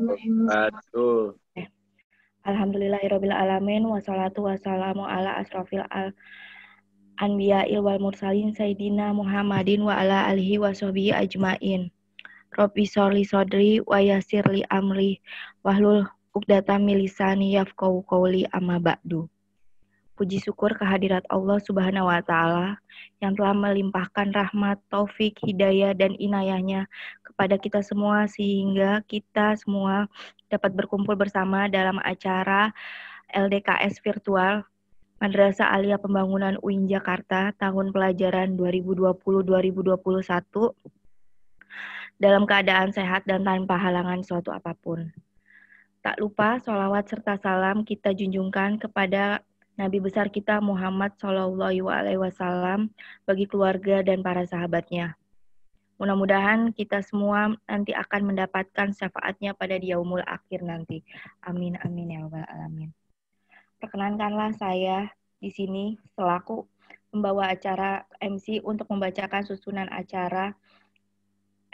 wabarakatuh. Alhamdulillahirabbil alamin wassalatu wassalamu ala asrofil al anbiya wal mursalin sayyidina Muhammadin wa ala alihi wa sahbihi ajmain. Robbi sholli sodri wa yassir amri wahlul uqdatam milisani yafqahu qawli amma ba'du puji syukur kehadirat Allah Subhanahu wa taala yang telah melimpahkan rahmat, taufik, hidayah dan inayahnya kepada kita semua sehingga kita semua dapat berkumpul bersama dalam acara LDKS virtual Madrasah Alia Pembangunan UIN Jakarta tahun pelajaran 2020-2021 dalam keadaan sehat dan tanpa halangan suatu apapun. Tak lupa, sholawat serta salam kita junjungkan kepada Nabi besar kita Muhammad Shallallahu Alaihi Wasallam bagi keluarga dan para sahabatnya. Mudah-mudahan kita semua nanti akan mendapatkan syafaatnya pada diaumul akhir nanti. Amin amin ya robbal alamin. Perkenankanlah saya di sini selaku pembawa acara MC untuk membacakan susunan acara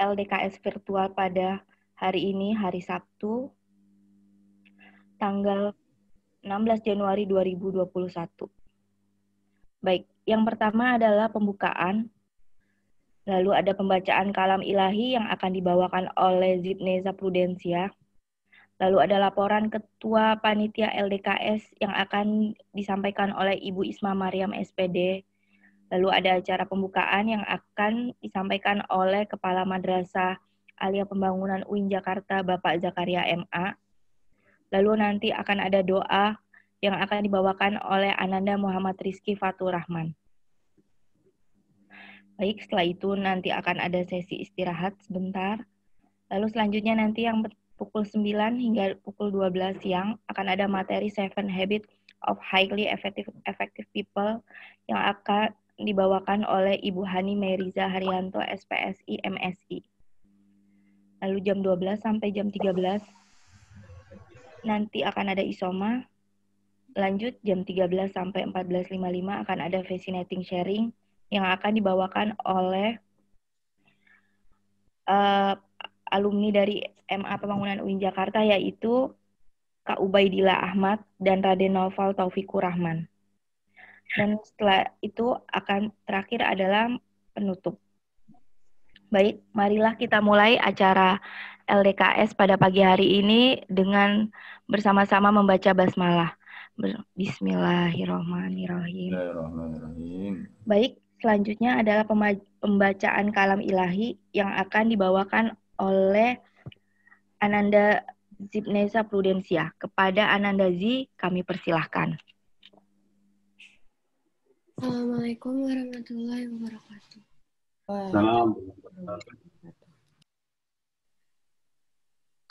LDKS virtual pada hari ini hari Sabtu tanggal 16 Januari 2021. Baik, yang pertama adalah pembukaan. Lalu ada pembacaan kalam ilahi yang akan dibawakan oleh Zibneza Prudensia. Lalu ada laporan Ketua Panitia LDKS yang akan disampaikan oleh Ibu Isma Mariam SPD. Lalu ada acara pembukaan yang akan disampaikan oleh Kepala Madrasah Alia Pembangunan UIN Jakarta Bapak Zakaria MA Lalu nanti akan ada doa yang akan dibawakan oleh Ananda Muhammad Rizki Fatur Rahman. Baik, setelah itu nanti akan ada sesi istirahat sebentar. Lalu selanjutnya nanti yang pukul 9 hingga pukul 12 siang akan ada materi Seven Habit of Highly Effective, Effective People yang akan dibawakan oleh Ibu Hani Meriza Haryanto SPSI MSI. Lalu jam 12 sampai jam 13 nanti akan ada isoma. Lanjut jam 13 sampai 14.55 akan ada fascinating sharing yang akan dibawakan oleh uh, alumni dari MA Pembangunan UIN Jakarta yaitu Kak Ubaidillah Ahmad dan Raden Noval Taufikur Rahman. Dan setelah itu akan terakhir adalah penutup. Baik, marilah kita mulai acara LDKS pada pagi hari ini dengan bersama-sama membaca basmalah. Bismillahirrahmanirrahim. Bismillahirrahmanirrahim. Baik, selanjutnya adalah pembacaan kalam ilahi yang akan dibawakan oleh Ananda Zipnesa Prudensia. Kepada Ananda Z. kami persilahkan. Assalamualaikum warahmatullahi wabarakatuh. Waalaikumsalam.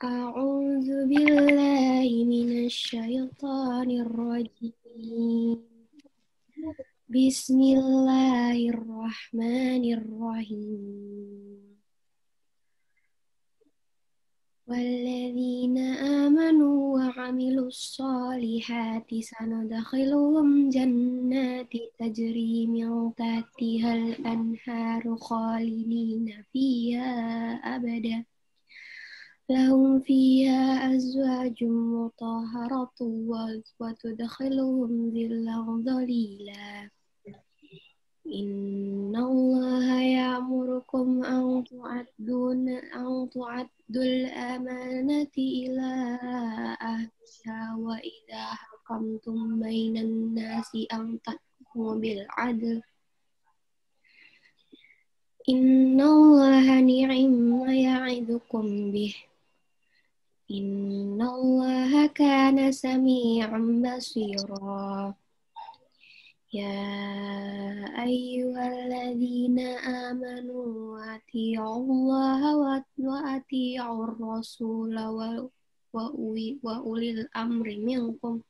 أعوذ بالله من الشيطان الرجيم بسم الله الرحمن الرحيم والذين آمنوا وعملوا الصالحات سندخلهم جنات تجري من تحتها الأنهار خالدين فيها أبداً لهم فيها أزواج مطهرة وتدخلهم ذلا ظليلا إن الله يأمركم أن تعدوا أن تعدوا الأمانة إلى أهلها وإذا حكمتم بين الناس أن تحكموا بالعدل إن الله نعم ما يعظكم به إن الله كان سميعا بصيرا يا أيها الذين آمنوا أطيعوا الله وأطيعوا الرسول وأولي الأمر منكم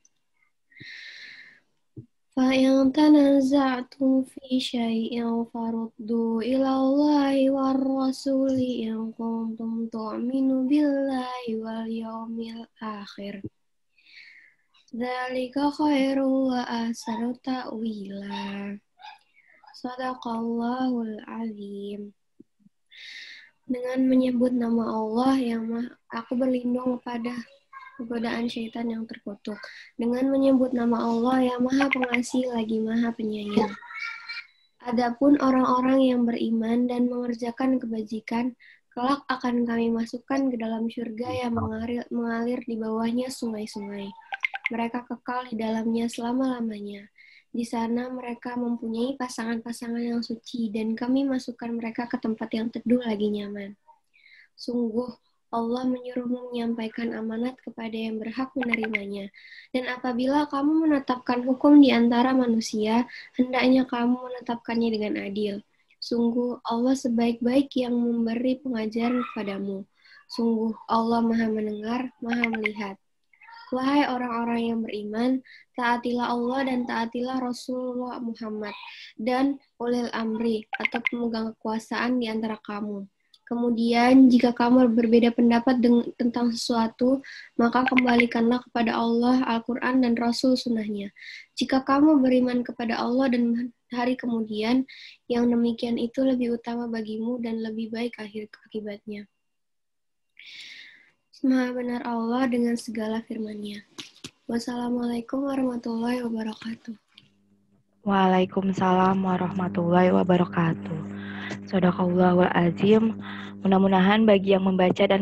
فإن تنازعتم في شيء فردوا إلى الله والرسول إن كنتم تؤمنوا بالله واليوم الآخر ذلك خير وأحسن تأويلا صدق الله العظيم Dengan menyebut nama Allah yang aku berlindung kepada godaan syaitan yang terkutuk dengan menyebut nama Allah yang Maha Pengasih lagi Maha Penyayang. Adapun orang-orang yang beriman dan mengerjakan kebajikan, kelak akan kami masukkan ke dalam surga yang mengalir, mengalir di bawahnya sungai-sungai. Mereka kekal di dalamnya selama-lamanya. Di sana mereka mempunyai pasangan-pasangan yang suci dan kami masukkan mereka ke tempat yang teduh lagi nyaman. Sungguh, Allah menyuruhmu menyampaikan amanat kepada yang berhak menerimanya. Dan apabila kamu menetapkan hukum di antara manusia, hendaknya kamu menetapkannya dengan adil. Sungguh Allah sebaik-baik yang memberi pengajaran kepadamu. Sungguh Allah maha mendengar, maha melihat. Wahai orang-orang yang beriman, taatilah Allah dan taatilah Rasulullah Muhammad dan ulil amri atau pemegang kekuasaan di antara kamu Kemudian, jika kamu berbeda pendapat dengan, tentang sesuatu, maka kembalikanlah kepada Allah, Al-Quran, dan Rasul sunnahnya. Jika kamu beriman kepada Allah dan hari kemudian, yang demikian itu lebih utama bagimu dan lebih baik akhir akibatnya. Maha benar Allah dengan segala firman-Nya. Wassalamualaikum warahmatullahi wabarakatuh. Waalaikumsalam warahmatullahi wabarakatuh. Sadaqallahul azim. Mudah-mudahan bagi yang membaca dan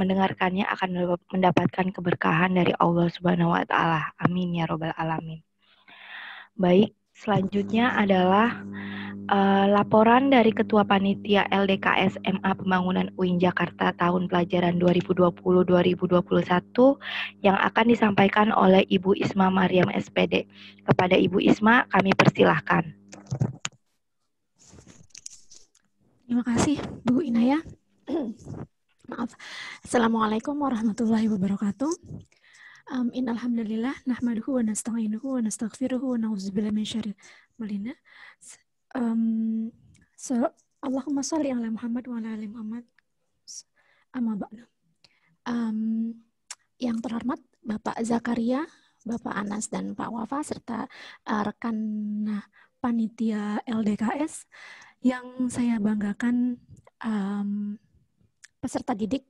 mendengarkannya akan mendapatkan keberkahan dari Allah Subhanahu wa taala. Amin ya robbal alamin. Baik, selanjutnya adalah uh, laporan dari Ketua Panitia LDKS MA Pembangunan UIN Jakarta tahun pelajaran 2020-2021 yang akan disampaikan oleh Ibu Isma Mariam SPD. Kepada Ibu Isma, kami persilahkan. Terima kasih Bu Inaya. Maaf. Assalamualaikum warahmatullahi wabarakatuh. Um, in alhamdulillah nahmaduhu wa nasta'inuhu wa nastaghfiruhu wa na'udzubillahi min syarri malina. Um, so, Allahumma shalli ala Muhammad wa ala ali Muhammad. Amma ba'du. Um, yang terhormat Bapak Zakaria, Bapak Anas dan Pak Wafa serta uh, rekan uh, panitia LDKS. Yang saya banggakan um, peserta didik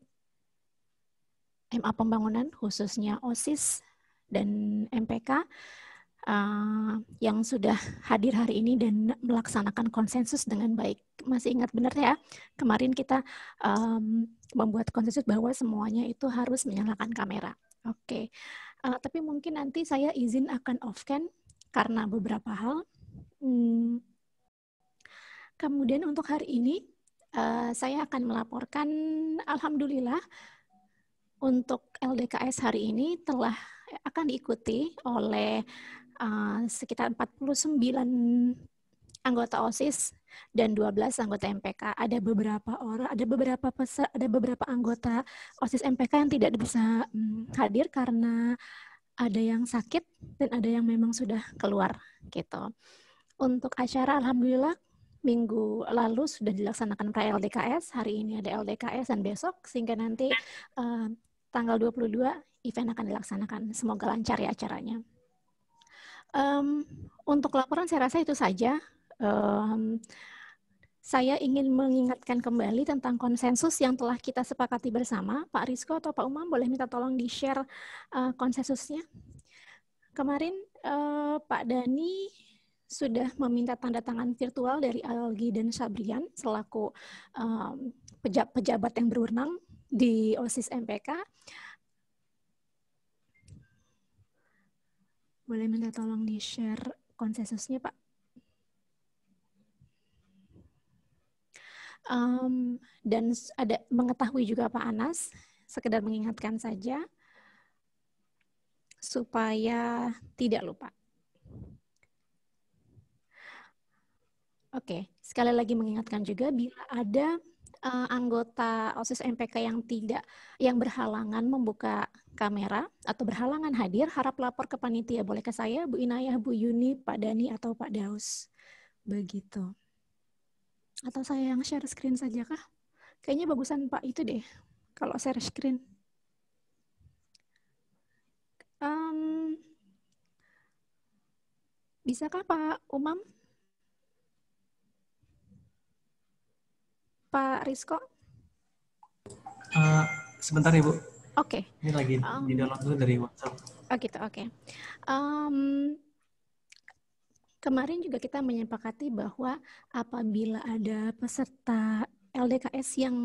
MA Pembangunan khususnya OSIS dan MPK uh, eh, yang sudah hadir hari ini dan melaksanakan konsensus dengan baik. Masih ingat benar ya, kemarin kita um, membuat konsensus bahwa semuanya itu harus menyalakan kamera. Oke, okay. uh, eh, tapi mungkin nanti saya izin akan off-cam karena beberapa hal. Hmm, Kemudian untuk hari ini uh, saya akan melaporkan alhamdulillah untuk LDKS hari ini telah akan diikuti oleh uh, sekitar 49 anggota OSIS dan 12 anggota MPK. Ada beberapa orang, ada beberapa pesa, ada beberapa anggota OSIS MPK yang tidak bisa mm, hadir karena ada yang sakit dan ada yang memang sudah keluar gitu. Untuk acara alhamdulillah minggu lalu sudah dilaksanakan pra LDKS, hari ini ada LDKS dan besok sehingga nanti uh, tanggal 22 event akan dilaksanakan. Semoga lancar ya acaranya. Um, untuk laporan saya rasa itu saja. Um, saya ingin mengingatkan kembali tentang konsensus yang telah kita sepakati bersama. Pak Rizko atau Pak Umam boleh minta tolong di-share uh, konsensusnya. Kemarin uh, Pak Dani sudah meminta tanda tangan virtual dari Algi dan Sabrian selaku um, pejab pejabat yang berwenang di OSIS MPK. Boleh minta tolong di-share konsensusnya, Pak? Um, dan ada mengetahui juga Pak Anas, sekedar mengingatkan saja supaya tidak lupa. Oke, okay. sekali lagi mengingatkan juga bila ada uh, anggota OSIS MPK yang tidak yang berhalangan membuka kamera atau berhalangan hadir, harap lapor ke panitia. Boleh ke saya, Bu Inayah, Bu Yuni, Pak Dani atau Pak Daus. Begitu. Atau saya yang share screen saja kah? Kayaknya bagusan Pak itu deh kalau share screen. Um, bisakah Pak Umam? Pak Rizko? Uh, sebentar Ibu. Ya, oke. Okay. Ini lagi um, di download dulu dari WhatsApp. Oh gitu, oke. Okay. Um, kemarin juga kita menyepakati bahwa apabila ada peserta LDKS yang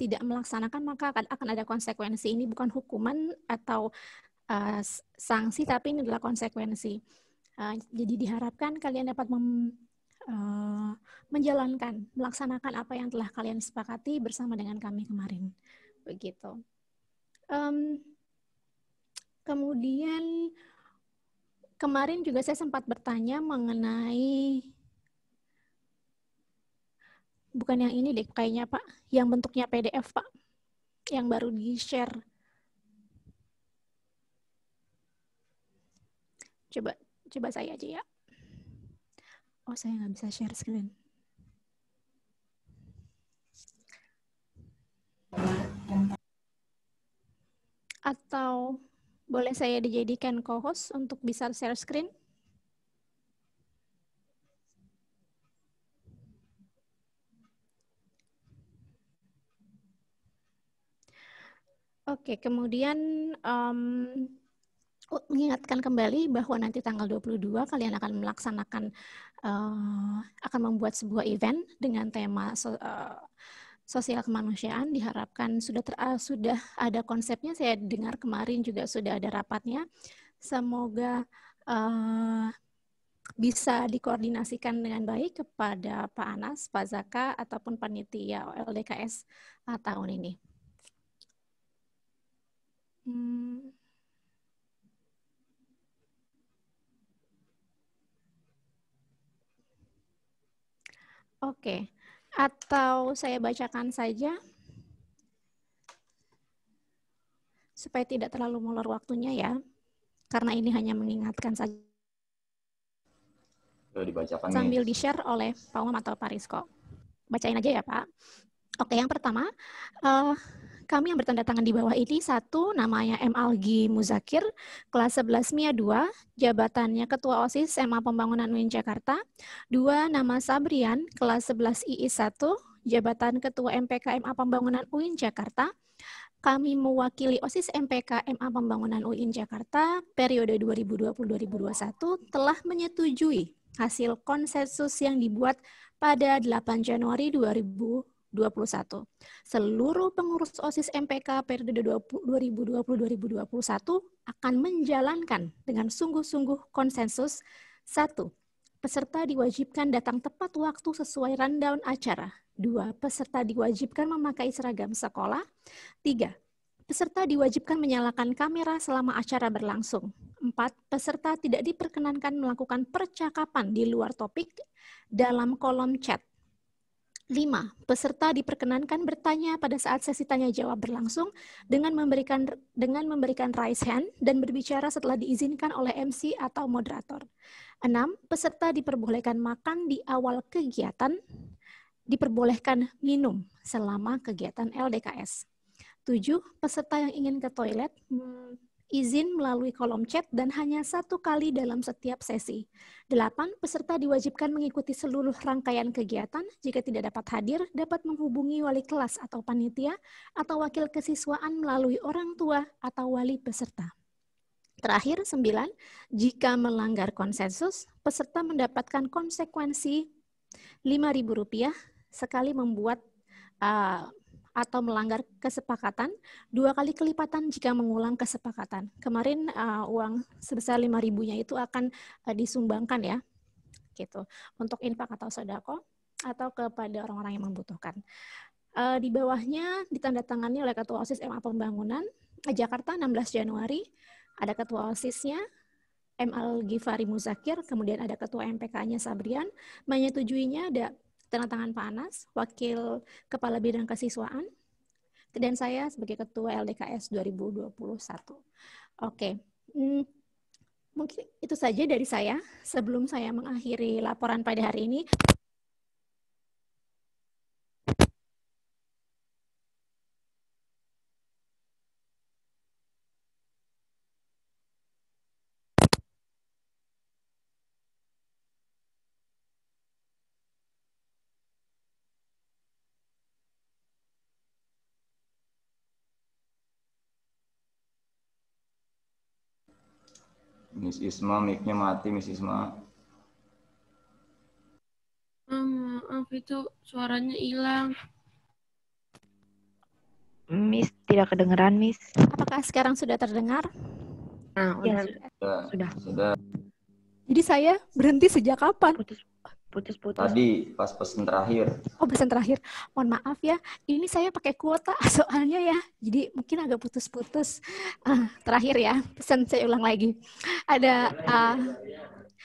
tidak melaksanakan maka akan, akan ada konsekuensi. Ini bukan hukuman atau uh, sanksi, tapi ini adalah konsekuensi. Uh, jadi diharapkan kalian dapat mem Eh, menjalankan, melaksanakan apa yang telah kalian sepakati bersama dengan kami kemarin. Begitu. Um, kemudian kemarin juga saya sempat bertanya mengenai bukan yang ini deh kayaknya Pak, yang bentuknya PDF Pak, yang baru di-share. Coba coba saya aja ya. Oh, saya nggak bisa share screen. Atau boleh saya dijadikan co-host untuk bisa share screen? Oke, kemudian um, mengingatkan kembali bahwa nanti tanggal 22 kalian akan melaksanakan uh, akan membuat sebuah event dengan tema so, uh, sosial kemanusiaan diharapkan sudah ter, uh, sudah ada konsepnya saya dengar kemarin juga sudah ada rapatnya semoga uh, bisa dikoordinasikan dengan baik kepada Pak Anas, Pak Zaka, ataupun panitia LDKS tahun ini. Hmm. Oke, atau saya bacakan saja supaya tidak terlalu molor waktunya ya, karena ini hanya mengingatkan saja. Dibacakan Sambil di-share oleh Pak Umam atau Pak Rizko. Bacain aja ya Pak. Oke, yang pertama, uh, kami yang bertanda tangan di bawah ini, satu namanya M. Algi Muzakir, kelas 11 MIA 2, jabatannya Ketua OSIS SMA Pembangunan UIN Jakarta. Dua nama Sabrian, kelas 11 II 1, jabatan Ketua MPK MA Pembangunan UIN Jakarta. Kami mewakili OSIS MPK MA Pembangunan UIN Jakarta periode 2020-2021 telah menyetujui hasil konsensus yang dibuat pada 8 Januari 2020 2021. Seluruh pengurus OSIS MPK periode 2020-2021 akan menjalankan dengan sungguh-sungguh konsensus satu Peserta diwajibkan datang tepat waktu sesuai rundown acara. dua Peserta diwajibkan memakai seragam sekolah. tiga Peserta diwajibkan menyalakan kamera selama acara berlangsung. Empat, Peserta tidak diperkenankan melakukan percakapan di luar topik dalam kolom chat. 5. Peserta diperkenankan bertanya pada saat sesi tanya jawab berlangsung dengan memberikan dengan memberikan raise hand dan berbicara setelah diizinkan oleh MC atau moderator. 6. Peserta diperbolehkan makan di awal kegiatan, diperbolehkan minum selama kegiatan LDKS. 7. Peserta yang ingin ke toilet hmm, izin melalui kolom chat dan hanya satu kali dalam setiap sesi. Delapan, peserta diwajibkan mengikuti seluruh rangkaian kegiatan. Jika tidak dapat hadir, dapat menghubungi wali kelas atau panitia atau wakil kesiswaan melalui orang tua atau wali peserta. Terakhir, sembilan, jika melanggar konsensus, peserta mendapatkan konsekuensi Rp5.000 sekali membuat uh, atau melanggar kesepakatan dua kali kelipatan jika mengulang kesepakatan. Kemarin uh, uang sebesar lima nya itu akan uh, disumbangkan ya. Gitu. Untuk infak atau sodako atau kepada orang-orang yang membutuhkan. Uh, di bawahnya ditandatangani oleh Ketua OSIS MA Pembangunan Jakarta 16 Januari ada Ketua OSISnya M. al Muzakir, kemudian ada Ketua MPK-nya Sabrian, menyetujuinya ada tanda tangan Pak Anas, Wakil Kepala Bidang Kesiswaan, dan saya sebagai Ketua LDKS 2021. Oke, hmm, mungkin itu saja dari saya. Sebelum saya mengakhiri laporan pada hari ini, Miss Isma, mic-nya mati Miss Isma. maaf itu suaranya hilang. Miss tidak kedengeran Miss. Apakah sekarang sudah terdengar? Nah, ya, sudah. sudah. Sudah. Jadi saya berhenti sejak kapan? Putus putus-putus. Tadi pas pesan terakhir. Oh pesan terakhir, mohon maaf ya. Ini saya pakai kuota soalnya ya. Jadi mungkin agak putus-putus. Uh, terakhir ya, pesan saya ulang lagi. Ada uh,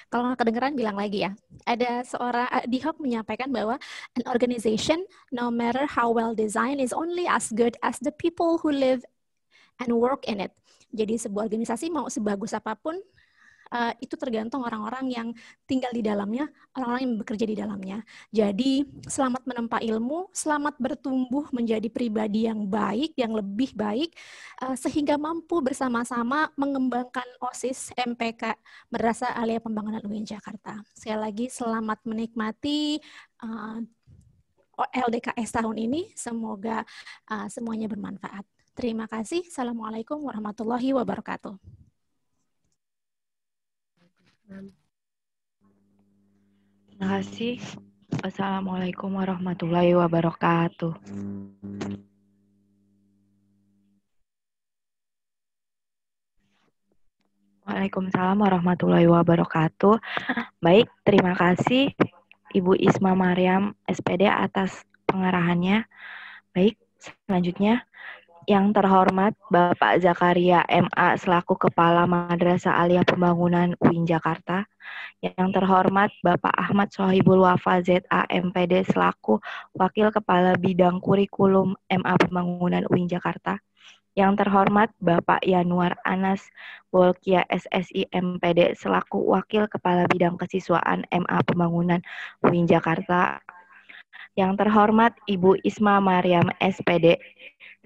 kalau kedengeran bilang lagi ya. Ada seorang uh, ah, Dihok menyampaikan bahwa an organization no matter how well designed is only as good as the people who live and work in it. Jadi sebuah organisasi mau sebagus apapun Eh, itu tergantung orang-orang yang tinggal di dalamnya, orang-orang yang bekerja di dalamnya. Jadi, selamat menempa ilmu, selamat bertumbuh menjadi pribadi yang baik, yang lebih baik, uh, sehingga mampu bersama-sama mengembangkan OSIS MPK Merasa Alia Pembangunan UIN Jakarta. Sekali lagi, selamat menikmati uh, eh, LDKS tahun ini. Semoga uh, semuanya bermanfaat. Terima kasih. Assalamualaikum warahmatullahi wabarakatuh. Terima kasih. Assalamualaikum warahmatullahi wabarakatuh. Waalaikumsalam warahmatullahi wabarakatuh. Baik, terima kasih Ibu Isma Mariam SPD atas pengarahannya. Baik, selanjutnya yang terhormat Bapak Zakaria MA selaku Kepala Madrasah Aliyah Pembangunan UIN Jakarta. Yang terhormat Bapak Ahmad Sohibul Wafa ZA MPD selaku Wakil Kepala Bidang Kurikulum MA Pembangunan UIN Jakarta. Yang terhormat Bapak Yanuar Anas Bolkia SSI MPD selaku Wakil Kepala Bidang Kesiswaan MA Pembangunan UIN Jakarta. Yang terhormat Ibu Isma Mariam SPD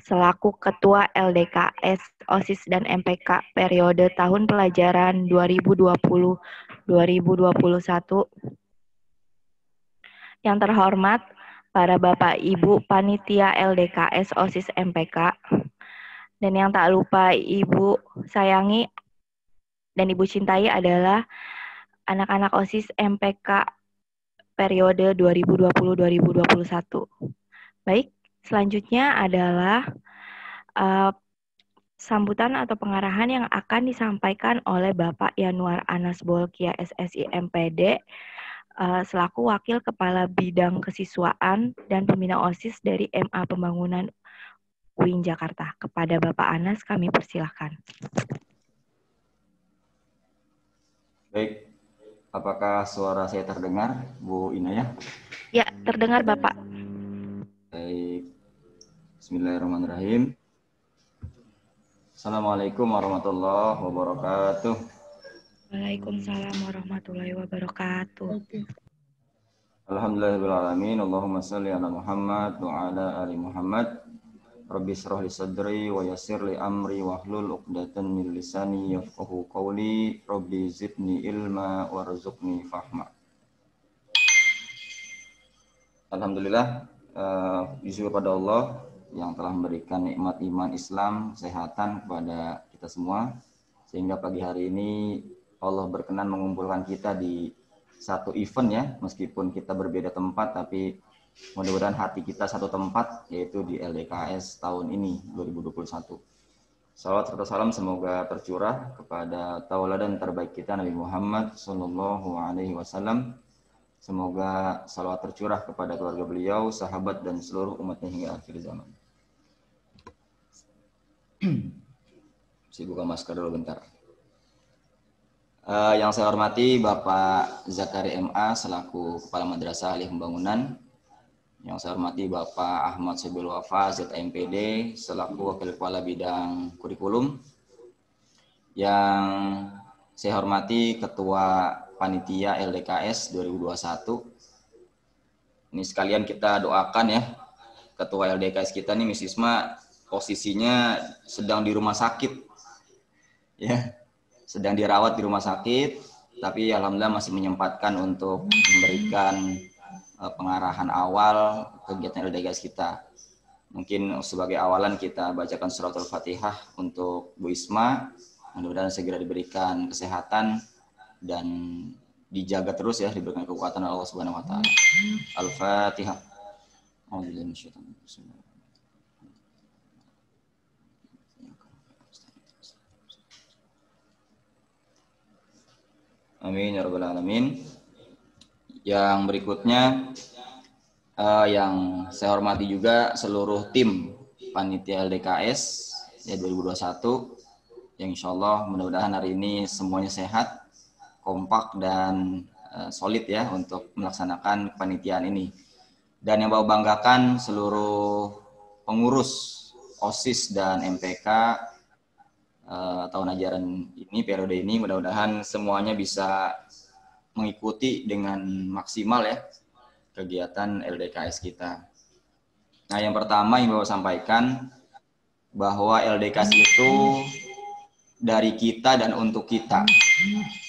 selaku Ketua LDKS OSIS dan MPK periode tahun pelajaran 2020-2021. Yang terhormat para Bapak Ibu panitia LDKS OSIS MPK dan yang tak lupa Ibu sayangi dan Ibu cintai adalah anak-anak OSIS MPK periode 2020-2021. Baik, Selanjutnya adalah uh, sambutan atau pengarahan yang akan disampaikan oleh Bapak Yanuar Anas Bolkia SSI MPD uh, eh, selaku Wakil Kepala Bidang Kesiswaan dan Pembina OSIS dari MA Pembangunan UIN Jakarta. Kepada Bapak Anas kami persilahkan. Baik, apakah suara saya terdengar Bu Inaya? Ya, terdengar Bapak. Baik. Bismillahirrahmanirrahim. Assalamualaikum warahmatullahi wabarakatuh. Waalaikumsalam warahmatullahi wabarakatuh. Alhamdulillahirrahmanirrahim. Allahumma salli ala Muhammad wa ala ali Muhammad. Rabbi israh li sadri wa yassir li amri wa hlul uqdatan min lisani yafqahu qawli. Rabbi zidni ilma warzuqni fahma. Alhamdulillah uh, eh, bersyukur pada Allah yang telah memberikan nikmat iman Islam, kesehatan kepada kita semua. Sehingga pagi hari ini Allah berkenan mengumpulkan kita di satu event ya, meskipun kita berbeda tempat, tapi mudah-mudahan hati kita satu tempat, yaitu di LDKS tahun ini, 2021. Salawat serta salam semoga tercurah kepada tauladan terbaik kita Nabi Muhammad Sallallahu Alaihi Wasallam Semoga salawat tercurah kepada keluarga beliau, sahabat, dan seluruh umatnya hingga akhir zaman. Saya buka masker dulu bentar. Uh, yang saya hormati Bapak Zakari MA selaku Kepala Madrasah Alih Pembangunan. Yang saya hormati Bapak Ahmad Sobil Wafa ZMPD selaku Wakil Kepala Bidang Kurikulum. Yang saya hormati Ketua panitia LDKS 2021. Ini sekalian kita doakan ya ketua LDKS kita nih Miss Isma posisinya sedang di rumah sakit. Ya, sedang dirawat di rumah sakit, tapi alhamdulillah masih menyempatkan untuk memberikan eh, pengarahan awal kegiatan LDKS kita. Mungkin sebagai awalan kita bacakan surat al Fatihah untuk Bu Isma. Mudah-mudahan segera diberikan kesehatan dan dijaga terus ya diberikan kekuatan Allah Subhanahu wa taala. Al-Fatihah. Amin ya rabbal alamin. Yang berikutnya uh, yang saya hormati juga seluruh tim panitia LDKS ya 2021 yang insyaallah mudah-mudahan hari ini semuanya sehat kompak dan uh, solid ya untuk melaksanakan kepanitiaan ini. Dan yang bawa banggakan seluruh pengurus OSIS dan MPK uh, eh, tahun ajaran ini periode ini mudah-mudahan semuanya bisa mengikuti dengan maksimal ya kegiatan LDKS kita. Nah, yang pertama yang bawa sampaikan bahwa LDKS itu dari kita dan untuk kita.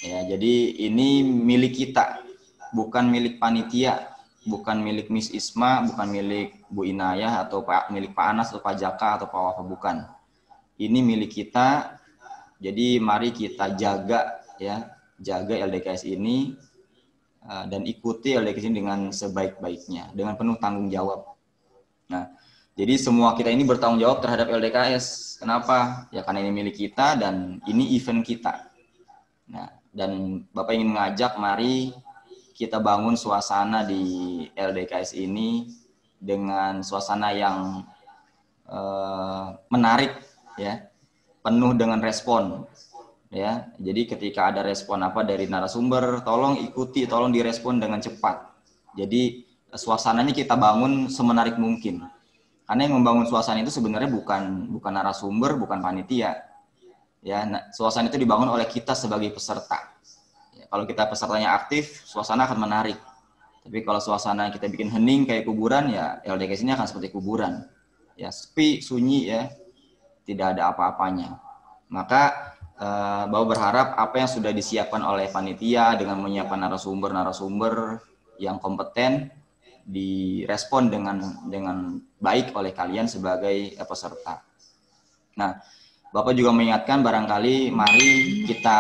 Ya, jadi ini milik kita, bukan milik panitia, bukan milik Miss Isma, bukan milik Bu Inayah atau Pak milik Pak Anas atau Pak Jaka atau Pak Wafa bukan. Ini milik kita. Jadi mari kita jaga ya, jaga LDKS ini eh, dan ikuti LDKS ini dengan sebaik-baiknya, dengan penuh tanggung jawab. Nah, jadi semua kita ini bertanggung jawab terhadap LDKS. Kenapa? Ya karena ini milik kita dan ini event kita. Nah, dan Bapak ingin mengajak mari kita bangun suasana di LDKS ini dengan suasana yang eh, menarik ya, penuh dengan respon ya. Jadi ketika ada respon apa dari narasumber, tolong ikuti, tolong direspon dengan cepat. Jadi suasananya kita bangun semenarik mungkin karena yang membangun suasana itu sebenarnya bukan bukan narasumber, bukan panitia. Ya, nah, suasana itu dibangun oleh kita sebagai peserta. Ya, kalau kita pesertanya aktif, suasana akan menarik. Tapi kalau suasana kita bikin hening kayak kuburan, ya LDK ini akan seperti kuburan. Ya, sepi, sunyi ya, tidak ada apa-apanya. Maka eh, bahwa berharap apa yang sudah disiapkan oleh panitia dengan menyiapkan narasumber-narasumber yang kompeten direspon dengan dengan baik oleh kalian sebagai eh, peserta. Nah, Bapak juga mengingatkan barangkali mari kita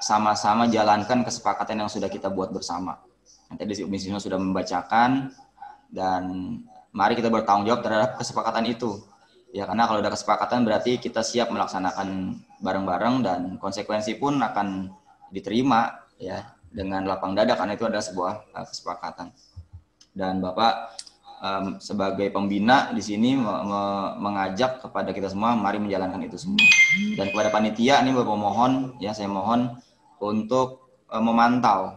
sama-sama jalankan kesepakatan yang sudah kita buat bersama. Nanti tadi Umi sudah membacakan dan mari kita bertanggung jawab terhadap kesepakatan itu. Ya karena kalau ada kesepakatan berarti kita siap melaksanakan bareng-bareng dan konsekuensi pun akan diterima ya dengan lapang dada karena itu adalah sebuah eh, kesepakatan dan Bapak um, sebagai pembina di sini me me mengajak kepada kita semua mari menjalankan itu semua. Dan kepada panitia ini Bapak mohon ya saya mohon untuk um, memantau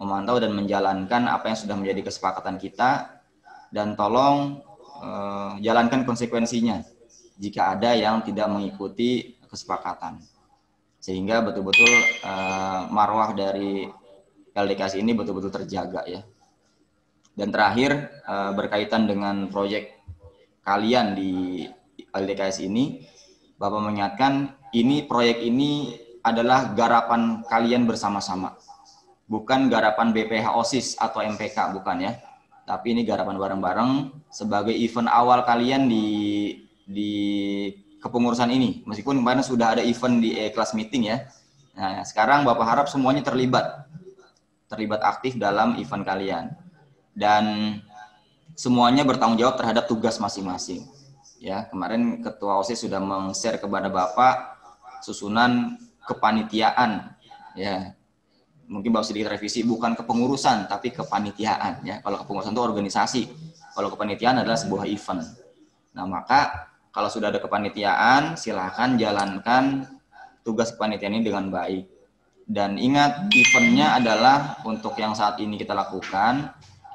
memantau dan menjalankan apa yang sudah menjadi kesepakatan kita dan tolong uh, jalankan konsekuensinya jika ada yang tidak mengikuti kesepakatan sehingga betul-betul uh, marwah dari LDKS ini betul-betul terjaga ya dan terakhir eh, berkaitan dengan proyek kalian di LDKS ini, Bapak mengingatkan ini proyek ini adalah garapan kalian bersama-sama. Bukan garapan BPH OSIS atau MPK, bukan ya. Tapi ini garapan bareng-bareng sebagai event awal kalian di di kepengurusan ini. Meskipun kemarin sudah ada event di e kelas meeting ya. Nah, sekarang Bapak harap semuanya terlibat. Terlibat aktif dalam event kalian dan semuanya bertanggung jawab terhadap tugas masing-masing. Ya, kemarin Ketua OSIS sudah meng-share kepada Bapak susunan kepanitiaan ya. Mungkin Bapak sedikit revisi bukan kepengurusan tapi kepanitiaan ya. Kalau kepengurusan itu organisasi, kalau kepanitiaan adalah sebuah event. Nah, maka kalau sudah ada kepanitiaan, silahkan jalankan tugas kepanitiaan ini dengan baik. Dan ingat, eventnya adalah untuk yang saat ini kita lakukan,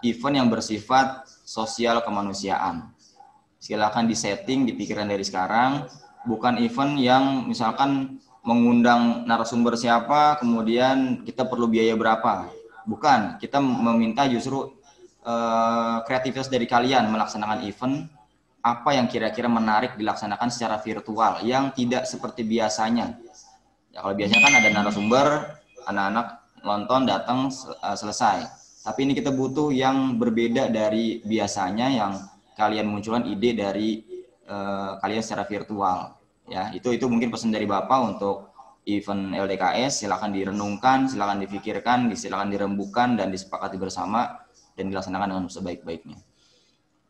event yang bersifat sosial kemanusiaan. Silakan disetting di pikiran dari sekarang, bukan event yang misalkan mengundang narasumber siapa, kemudian kita perlu biaya berapa. Bukan, kita meminta justru uh, kreativitas dari kalian melaksanakan event apa yang kira-kira menarik dilaksanakan secara virtual yang tidak seperti biasanya. Ya, kalau biasanya kan ada narasumber, anak-anak nonton datang eh, selesai tapi ini kita butuh yang berbeda dari biasanya yang kalian munculkan ide dari uh, kalian secara virtual. Ya, itu itu mungkin pesan dari Bapak untuk event LDKS silakan direnungkan, silakan difikirkan, silakan dirembukan dan disepakati bersama dan dilaksanakan dengan sebaik-baiknya.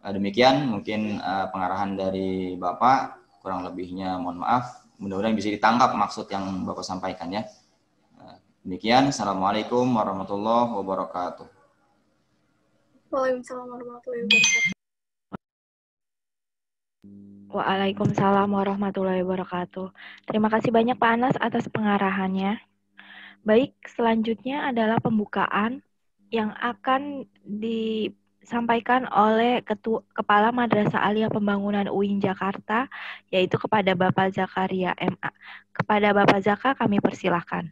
Eh, demikian mungkin eh, pengarahan dari Bapak, kurang lebihnya mohon maaf. Mudah-mudahan bisa ditangkap maksud yang Bapak sampaikan ya. Demikian, Assalamualaikum warahmatullahi wabarakatuh. Waalaikumsalam warahmatullahi wabarakatuh. Ya Waalaikumsalam warahmatullahi wabarakatuh. Terima kasih banyak Pak Anas atas pengarahannya. Baik, selanjutnya adalah pembukaan yang akan disampaikan oleh Ketua, Kepala Madrasah Aliyah Pembangunan UIN Jakarta, yaitu kepada Bapak Zakaria MA. Kepada Bapak Zaka kami persilahkan.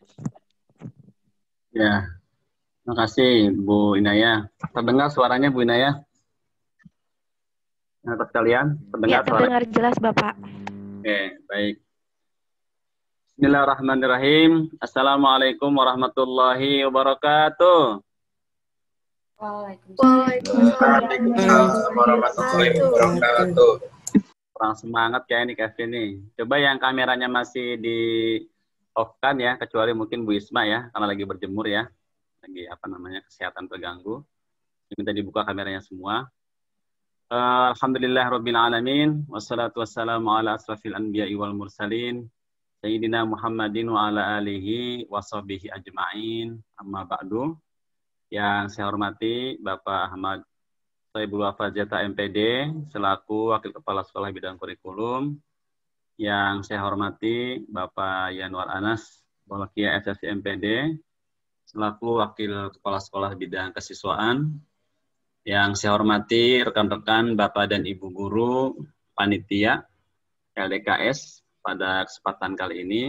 Ya, Terima kasih Bu Inaya. Terdengar suaranya Bu Inaya? Atas nah, kalian, terdengar ya, terdengar jelas Bapak. Oke, baik. Bismillahirrahmanirrahim. Assalamualaikum warahmatullahi wabarakatuh. Waalaikumsalam warahmatullahi wabarakatuh. Kurang semangat kayak ini Kevin nih. Coba yang kameranya masih di off kan ya, kecuali mungkin Bu Isma ya, karena lagi berjemur ya lagi apa namanya kesehatan terganggu. Minta dibuka kameranya semua. Uh, Alhamdulillah Rabbil Alamin Wassalatu wassalamu ala asrafil anbiya wal mursalin Sayyidina Muhammadin wa ala alihi wa sahbihi ajma'in Amma ba'du Yang saya hormati Bapak Ahmad Soebul Wafa Jata MPD Selaku Wakil Kepala Sekolah Bidang Kurikulum Yang saya hormati Bapak Yanwar Anas Bolokia SSI MPD selaku Wakil Kepala Sekolah Bidang Kesiswaan. Yang saya hormati rekan-rekan Bapak dan Ibu Guru, Panitia, LDKS pada kesempatan kali ini.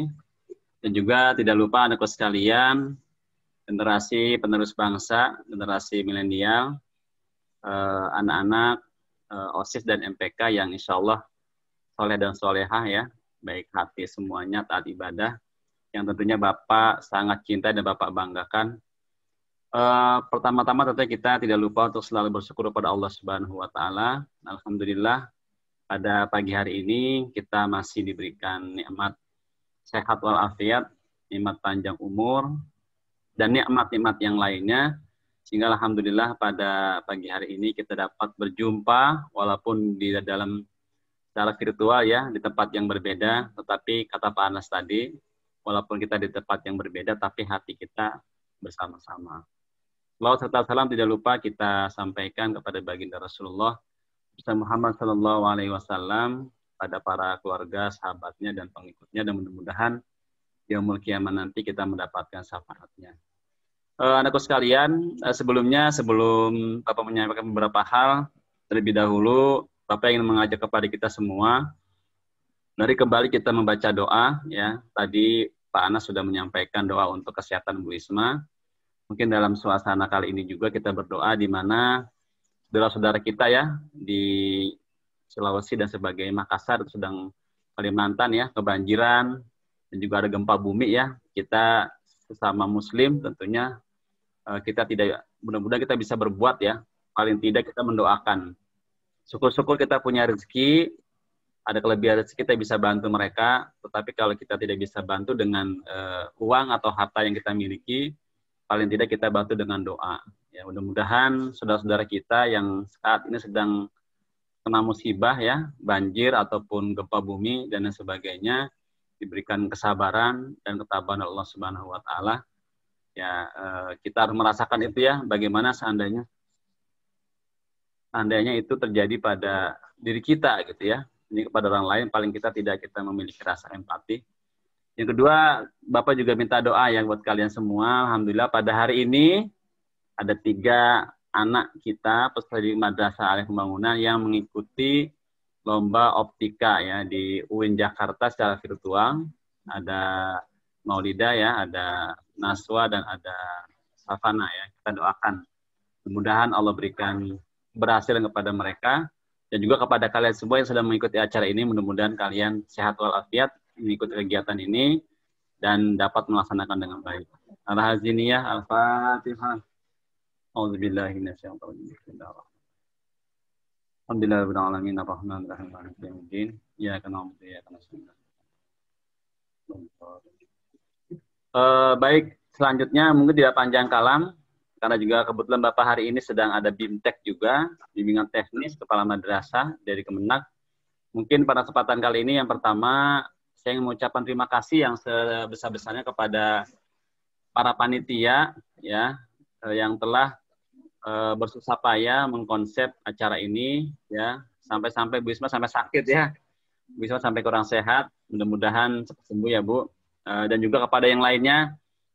Dan juga tidak lupa anak kelas sekalian, generasi penerus bangsa, generasi milenial, anak eh, anak-anak, eh, OSIS dan MPK yang insya Allah soleh dan solehah ya, baik hati semuanya taat ibadah, yang tentunya Bapak sangat cinta dan Bapak banggakan. Uh, pertama-tama tentunya kita tidak lupa untuk selalu bersyukur kepada Allah Subhanahu wa taala. Alhamdulillah pada pagi hari ini kita masih diberikan nikmat sehat walafiat, nikmat panjang umur dan nikmat-nikmat yang lainnya. Sehingga alhamdulillah pada pagi hari ini kita dapat berjumpa walaupun di dalam secara virtual ya di tempat yang berbeda, tetapi kata Pak Anas tadi walaupun kita di tempat yang berbeda, tapi hati kita bersama-sama. Salawat serta salam tidak lupa kita sampaikan kepada baginda Rasulullah Ustaz Muhammad Shallallahu pada para keluarga, sahabatnya, dan pengikutnya, dan mudah-mudahan di umur kiamat nanti kita mendapatkan syafaatnya. Uh, anakku sekalian, uh, sebelumnya sebelum Bapak menyampaikan beberapa hal, terlebih dahulu Bapak ingin mengajak kepada kita semua Mari kembali kita membaca doa ya. Tadi Pak Anas sudah menyampaikan doa untuk kesehatan Bu Isma. Mungkin dalam suasana kali ini juga kita berdoa di mana saudara-saudara kita ya di Sulawesi dan sebagai Makassar sedang Kalimantan ya kebanjiran dan juga ada gempa bumi ya. Kita sesama muslim tentunya eh, kita tidak mudah-mudahan kita bisa berbuat ya. Paling tidak kita mendoakan. Syukur-syukur kita punya rezeki, ada kelebihan kita bisa bantu mereka, tetapi kalau kita tidak bisa bantu dengan uh, uang atau harta yang kita miliki, paling tidak kita bantu dengan doa. Ya, mudah-mudahan saudara-saudara kita yang saat ini sedang kena musibah ya, banjir ataupun gempa bumi dan lain sebagainya, diberikan kesabaran dan ketabahan Allah Subhanahu wa taala. Ya, uh, kita harus merasakan itu ya, bagaimana seandainya seandainya itu terjadi pada diri kita gitu ya ini kepada orang lain paling kita tidak kita memiliki rasa empati yang kedua bapak juga minta doa ya buat kalian semua alhamdulillah pada hari ini ada tiga anak kita peserta di madrasah Alif pembangunan yang mengikuti lomba optika ya di UIN Jakarta secara virtual ada Maulida ya ada Naswa dan ada Safana ya kita doakan mudah-mudahan Allah berikan berhasil kepada mereka dan juga kepada kalian semua yang sedang mengikuti acara ini mudah-mudahan kalian sehat walafiat mengikuti kegiatan ini dan dapat melaksanakan dengan baik. al hazinia Al-Fatihah. A'udzubillahi Alhamdulillah rabbil alamin arrahmanir rahim maliki yaumiddin. Eh, baik, selanjutnya mungkin tidak panjang kalam karena juga kebetulan Bapak hari ini sedang ada BIMTEK juga, bimbingan teknis kepala madrasah dari Kemenak. Mungkin pada kesempatan kali ini yang pertama saya ingin mengucapkan terima kasih yang sebesar-besarnya kepada para panitia ya eh, yang telah eh, bersusah payah mengkonsep acara ini ya sampai-sampai Bu Isma sampai sakit ya. Bu Isma sampai kurang sehat, mudah-mudahan sembuh ya Bu. Eh, dan juga kepada yang lainnya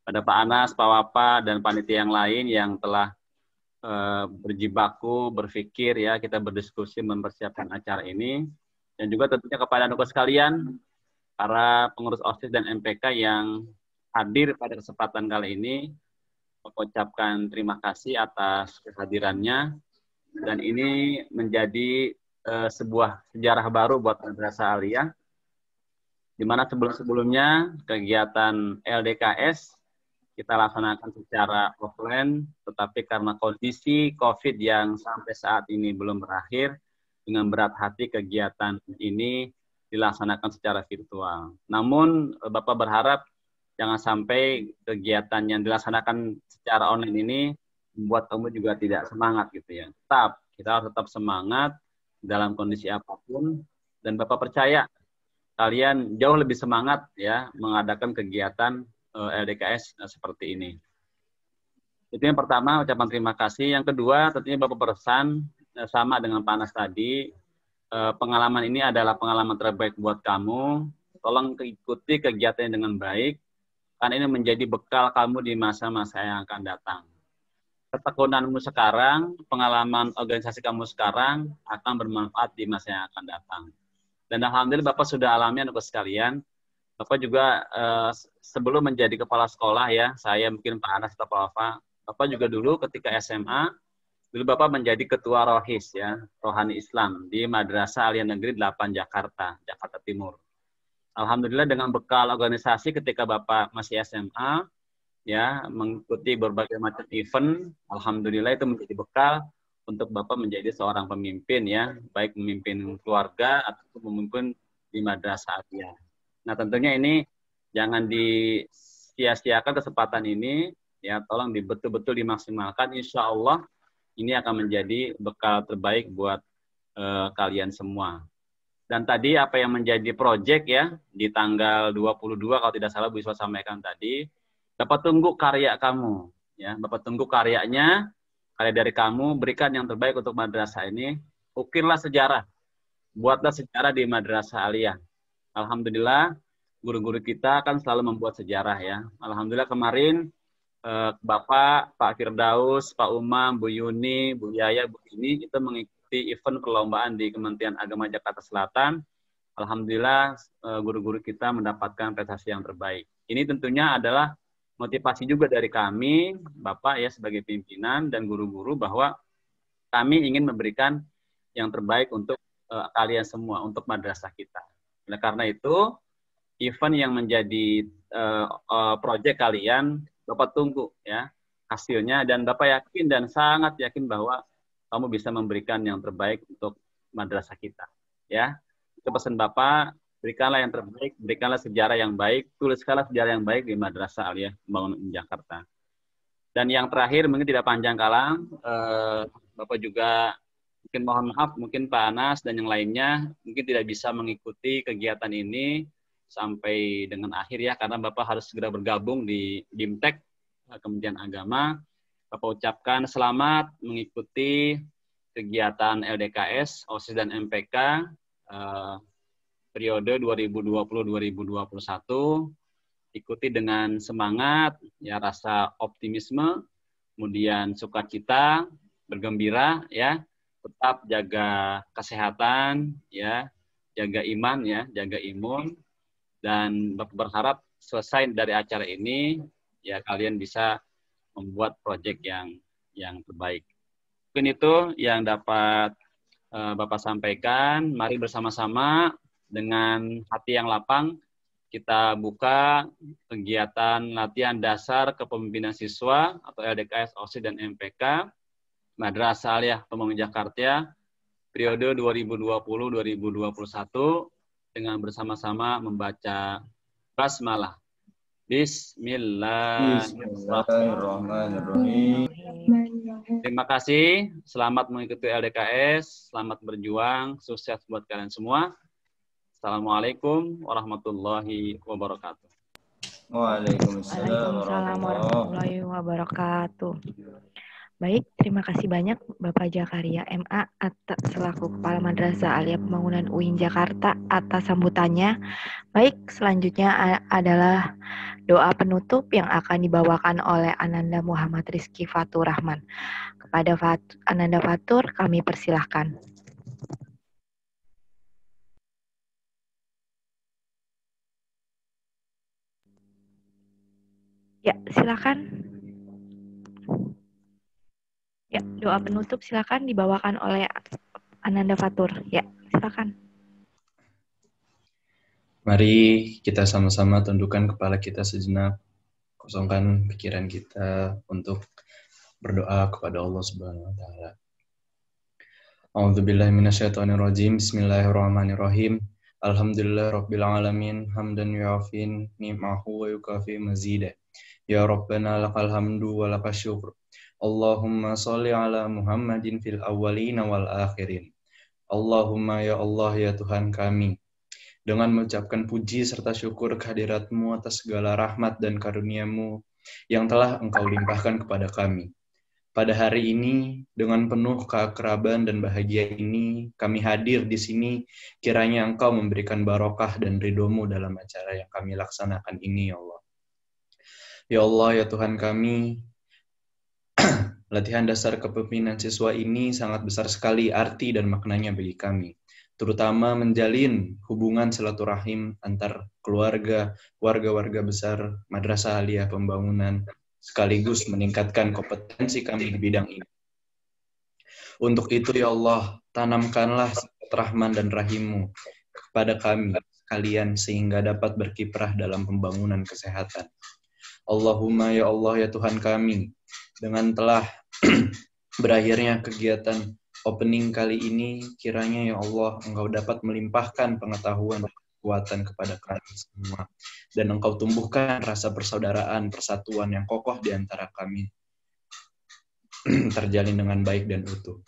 pada Pak Anas, Pak Wapa, dan panitia yang lain yang telah eh, berjibaku, berpikir ya, kita berdiskusi mempersiapkan acara ini. Dan juga tentunya kepada anda sekalian, para pengurus OSIS dan MPK yang hadir pada kesempatan kali ini, mengucapkan terima kasih atas kehadirannya. Dan ini menjadi eh, sebuah sejarah baru buat Madrasah Aliyah, di mana sebelum-sebelumnya kegiatan LDKS kita laksanakan secara offline, tetapi karena kondisi COVID yang sampai saat ini belum berakhir, dengan berat hati kegiatan ini dilaksanakan secara virtual. Namun, Bapak berharap jangan sampai kegiatan yang dilaksanakan secara online ini membuat kamu juga tidak semangat gitu ya. Tetap, kita harus tetap semangat dalam kondisi apapun, dan Bapak percaya kalian jauh lebih semangat ya mengadakan kegiatan Eh, LDKS eh, seperti ini. Itu yang pertama, ucapan terima kasih. Yang kedua, tentunya Bapak pesan eh, sama dengan panas tadi, pengalaman ini adalah pengalaman terbaik buat kamu. Tolong ikuti kegiatannya dengan baik, karena ini menjadi bekal kamu di masa-masa yang akan datang. Ketekunanmu sekarang, pengalaman organisasi kamu sekarang akan bermanfaat di masa yang akan datang. Dan Alhamdulillah Bapak sudah alami anak sekalian, Bapak juga eh, sebelum menjadi kepala sekolah ya, saya mungkin Pak Anas atau Pak Alfa, Bapak juga dulu ketika SMA, dulu Bapak menjadi ketua rohis ya, rohani Islam di Madrasah Aliyah Negeri 8 Jakarta, Jakarta Timur. Alhamdulillah dengan bekal organisasi ketika Bapak masih SMA, ya mengikuti berbagai macam event, Alhamdulillah itu menjadi bekal untuk Bapak menjadi seorang pemimpin ya, baik memimpin keluarga ataupun memimpin di Madrasah Aliyah Nah, tentunya ini jangan disia-siakan kesempatan ini, ya tolong betul-betul dimaksimalkan. Insya Allah ini akan menjadi bekal terbaik buat uh, kalian semua. Dan tadi apa yang menjadi proyek ya di tanggal 22 kalau tidak salah Bu Iswa sampaikan tadi, dapat tunggu karya kamu ya. dapat tunggu karyanya, karya dari kamu, berikan yang terbaik untuk madrasah ini. Ukirlah sejarah. Buatlah sejarah di madrasah aliyah Alhamdulillah guru-guru kita kan selalu membuat sejarah ya. Alhamdulillah kemarin eh, Bapak, Pak Firdaus, Pak Umam, Bu Yuni, Bu Yaya, Bu Ini itu mengikuti event perlombaan di Kementerian Agama Jakarta Selatan. Alhamdulillah eh, guru-guru eh, kita mendapatkan prestasi yang terbaik. Ini tentunya adalah motivasi juga dari kami, Bapak ya sebagai pimpinan dan guru-guru bahwa kami ingin memberikan yang terbaik untuk uh, kalian semua, untuk madrasah kita. Oleh nah, karena itu, event yang menjadi uh, eh, uh, eh, proyek kalian, Bapak tunggu ya hasilnya dan Bapak yakin dan sangat yakin bahwa kamu bisa memberikan yang terbaik untuk madrasah kita. Ya, itu pesan Bapak, berikanlah yang terbaik, berikanlah sejarah yang baik, tuliskanlah sejarah yang baik di Madrasah Aliyah Bangun Jakarta. Dan yang terakhir mungkin tidak panjang kalang, eh, Bapak juga mungkin mohon maaf, mungkin Pak Anas dan yang lainnya mungkin tidak bisa mengikuti kegiatan ini sampai dengan akhir ya, karena Bapak harus segera bergabung di BIMTEK eh, Kementerian Agama. Bapak ucapkan selamat mengikuti kegiatan LDKS, OSIS, dan MPK eh, periode 2020-2021. Ikuti dengan semangat, ya rasa optimisme, kemudian sukacita, bergembira, ya tetap jaga kesehatan ya, jaga iman ya, jaga imun dan berharap selesai dari acara ini ya kalian bisa membuat proyek yang yang terbaik. Mungkin itu yang dapat uh, Bapak sampaikan. Mari bersama-sama dengan hati yang lapang kita buka kegiatan latihan dasar kepemimpinan siswa atau LDKS OSIS dan MPK Madrasah Aliyah Pembangun Jakarta periode 2020-2021 dengan bersama-sama membaca basmalah. Bismillahirrahmanirrahim. Terima kasih, selamat mengikuti LDKS, selamat berjuang, sukses buat kalian semua. Assalamualaikum warahmatullahi wabarakatuh. Waalaikumsalam warahmatullahi wabarakatuh. Baik, terima kasih banyak Bapak Jakaria MA atas selaku Kepala Madrasah Alia Pembangunan UIN Jakarta atas sambutannya. Baik, selanjutnya adalah doa penutup yang akan dibawakan oleh Ananda Muhammad Rizki Fatur Rahman. Kepada Ananda Fatur, kami persilahkan. Ya, silakan. Ya, doa hmm. penutup silakan dibawakan oleh Ananda Fatur. Ya, silakan. Mari kita sama-sama tundukkan kepala kita sejenak, kosongkan pikiran kita untuk berdoa kepada Allah Subhanahu wa taala. A'udzubillahi rajim. Bismillahirrahmanirrahim. Alhamdulillah Rabbil Alamin Hamdan yu'afin Ni'mahu wa yukafi mazidah Ya Rabbana lakal hamdu wa lakal syukur Allahumma sholli ala Muhammadin fil awwalin wal akhirin. Allahumma ya Allah ya Tuhan kami. Dengan mengucapkan puji serta syukur kehadiratmu atas segala rahmat dan karuniamu yang telah engkau limpahkan kepada kami. Pada hari ini, dengan penuh keakraban dan bahagia ini, kami hadir di sini kiranya Engkau memberikan barokah dan ridomu dalam acara yang kami laksanakan ini, ya Allah. Ya Allah, ya Tuhan kami, Latihan dasar kepemimpinan siswa ini sangat besar sekali arti dan maknanya bagi kami, terutama menjalin hubungan silaturahim antar keluarga, warga-warga besar, madrasah aliyah pembangunan, sekaligus meningkatkan kompetensi kami di bidang ini. Untuk itu ya Allah, tanamkanlah rahman dan rahimmu kepada kami kalian sehingga dapat berkiprah dalam pembangunan kesehatan. Allahumma ya Allah ya Tuhan kami, dengan telah berakhirnya kegiatan opening kali ini kiranya ya Allah engkau dapat melimpahkan pengetahuan dan kekuatan kepada kami semua dan engkau tumbuhkan rasa persaudaraan persatuan yang kokoh di antara kami terjalin dengan baik dan utuh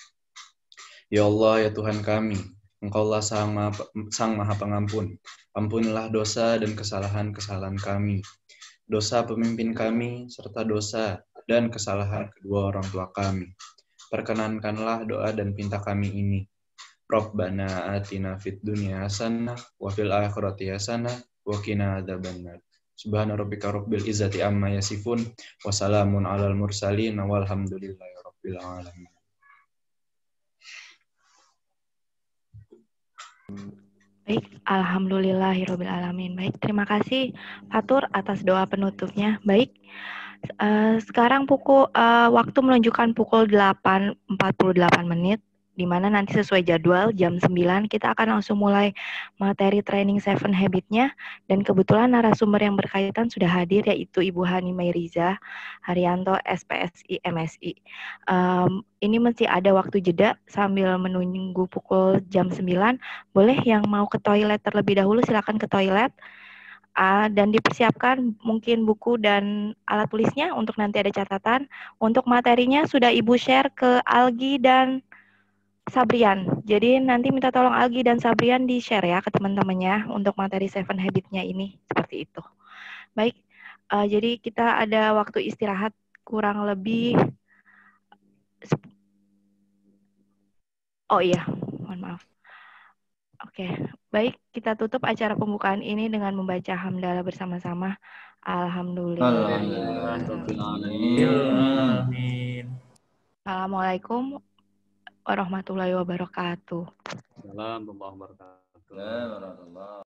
ya Allah ya Tuhan kami engkaulah sang maha, sang maha pengampun ampunilah dosa dan kesalahan-kesalahan kami dosa pemimpin kami serta dosa dan kesalahan kedua orang tua kami. Perkenankanlah doa dan pinta kami ini. Rabbana atina fid dunia hasanah wa fil akhirati hasanah wa qina adzabannar. Subhana rabbika rabbil izzati amma yasifun wa salamun alal mursalin walhamdulillahi rabbil alamin. Baik, alhamdulillahirabbil alamin. Baik, terima kasih Fatur atas doa penutupnya. Baik. Uh, sekarang pukul uh, waktu menunjukkan pukul 8.48 menit di mana nanti sesuai jadwal jam 9 kita akan langsung mulai materi training seven habitnya dan kebetulan narasumber yang berkaitan sudah hadir yaitu Ibu Hani Mayriza Haryanto SPSI MSI. Um, ini masih ada waktu jeda sambil menunggu pukul jam 9. Boleh yang mau ke toilet terlebih dahulu silakan ke toilet uh, dan dipersiapkan mungkin buku dan alat tulisnya untuk nanti ada catatan. Untuk materinya sudah Ibu share ke Algi dan Sabrian. Jadi nanti minta tolong Algi dan Sabrian di-share ya ke teman-temannya untuk materi Seven Habit-nya ini seperti itu. Baik, uh, jadi kita ada waktu istirahat kurang lebih Oh iya, mohon maaf. Oke, baik kita tutup acara pembukaan ini dengan membaca hamdalah bersama-sama. Alhamdulillah. Alhamdulillah. Assalamualaikum warahmatullahi wabarakatuh. Assalamualaikum warahmatullahi wabarakatuh.